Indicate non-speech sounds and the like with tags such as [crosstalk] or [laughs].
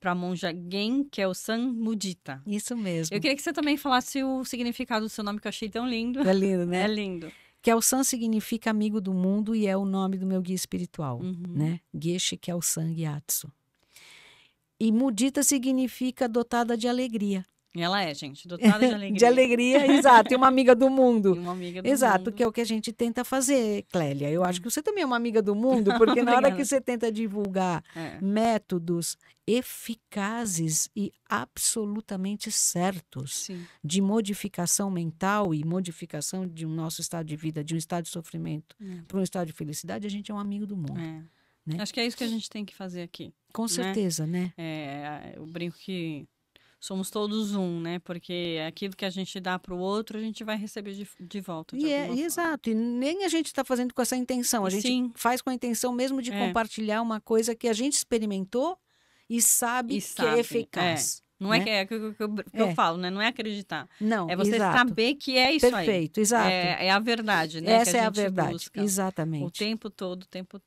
para a monja Gen, que é o San Mudita. Isso mesmo. Eu queria que você também falasse o significado do seu nome, que eu achei tão lindo. É lindo, né? [laughs] É lindo. Que é o San significa amigo do mundo e é o nome do meu guia espiritual, uhum. né? Geshe, que é o San Gyatso. E Mudita significa dotada de alegria. Ela é, gente, dotada de [laughs] alegria. de alegria, exato. E uma amiga do mundo. [laughs] E uma amiga do exato, mundo. que é o que a gente tenta fazer, Clélia. Eu acho hum. que você também é uma amiga do mundo, porque na hora que você tenta divulgar é. métodos eficazes e absolutamente certos Sim. de modificação mental e modificação de um nosso estado de vida, de um estado de sofrimento é. para um estado de felicidade, a gente é um amigo do mundo. É. Né? Acho que é isso que a gente tem que fazer aqui. Com né? certeza, né? né? É, eu brinco que somos todos um, né? Porque é aquilo que a gente dá para o outro, a gente vai receber de, de volta. De e é, exato, e nem a gente está fazendo com essa intenção, a gente Sim. faz com a intenção mesmo de é. compartilhar uma coisa que a gente experimentou e sabe, e sabe. que é, é. eficaz. É. Não né? é que, é, que, que, eu, que eu é. falo, né? Não é acreditar. Não, é você exato. saber que é isso Perfeito, aí. Perfeito, exato. É, a verdade, né? Essa é a verdade, exatamente. O tempo todo, o tempo todo.